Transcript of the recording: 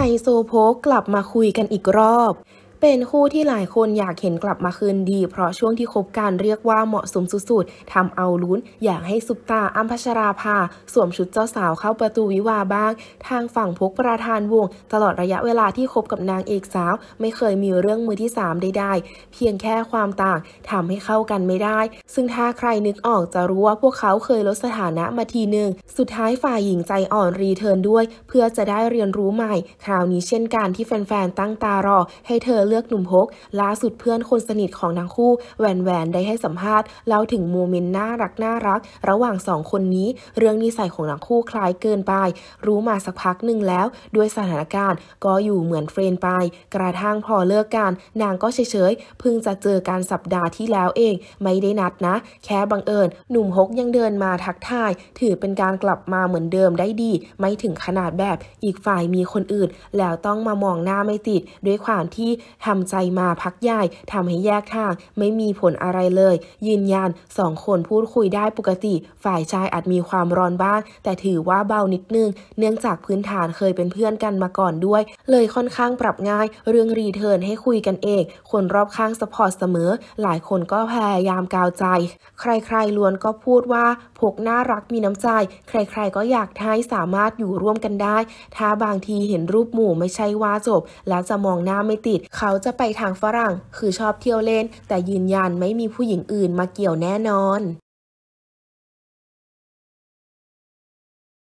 ไฮโซโพกกลับมาคุยกันอีกรอบเป็นคู่ที่หลายคนอยากเห็นกลับมาคืนดี เพราะช่วงที่คบกัน เรียกว่าเหมาะสมสุดๆทำเอาลุ้นอยากให้สุปตาอัมพชราภาสวมชุดเจ้าสาวเข้าประตูวิวาบ้าง ทางฝั่งพกประธานวง ตลอดระยะเวลาที่คบกับนางเอกสาว ไม่เคยมีเรื่องมือที่3ใดๆเพียงแค่ความต่างทำให้เข้ากันไม่ได้ ซึ่งถ้าใครนึกออกจะรู้ว่าพวกเขาเคยลดสถานะมาทีหนึ่งสุดท้ายฝ่ายหญิงใจอ่อนรีเทิร์นด้วย เพื่อจะได้เรียนรู้ใหม่ คราวนี้เช่นกันที่แฟนๆตั้งตารอให้เธอเลือกหนุ่มฮกล่าสุดเพื่อนคนสนิทของทั้งคู่แหวนแหวนได้ให้สัมภาษณ์เล่าถึงโมเมนต์น่ารักน่ารัก ระหว่างสองคนนี้ เรื่องนิสัยของทั้งคู่คล้ายเกินไป รู้มาสักพักหนึ่งแล้ว ด้วยสถานการณ์ก็อยู่เหมือนเฟรนไป กระทั่งพอเลิกกันนางก็เฉยๆเพิ่งจะเจอการสัปดาห์ที่แล้วเอง ไม่ได้นัดนะ แค่บังเอิญ หนุ่มฮกยังเดินมาทักทาย ถือเป็นการกลับมาเหมือนเดิมได้ดีไม่ถึงขนาดแบบอีกฝ่ายมีคนอื่น แล้วต้องมามองหน้าไม่ติด ด้วยความที่ทำใจมาพักใหญ่ทำให้แยกทาง ไม่มีผลอะไรเลยยืนยันสองคนพูดคุยได้ปกติ ฝ่ายชายอาจมีความร้อนบ้าง แต่ถือว่าเบานิดนึง เนื่องจากพื้นฐานเคยเป็นเพื่อนกันมาก่อนด้วย เลยค่อนข้างปรับง่าย เรื่องรีเทิร์นให้คุยกันเองคนรอบข้างสปอร์ตเสมอ หลายคนก็พยายามกาวใจ ใครๆล้วนก็พูดว่าพกน่ารักมีน้ำใจ ใครๆ ก็อยาก้า้สามารถอยู่ร่วมกันได้ ถ้าบางทีเห็นรูปหมู่ไม่ใช่ว่าจบ แล้วจะมองหน้าไม่ติดเขาเขาจะไปทางฝรั่ง คือชอบเที่ยวเล่น แต่ยืนยันไม่มีผู้หญิงอื่นมาเกี่ยวแน่นอน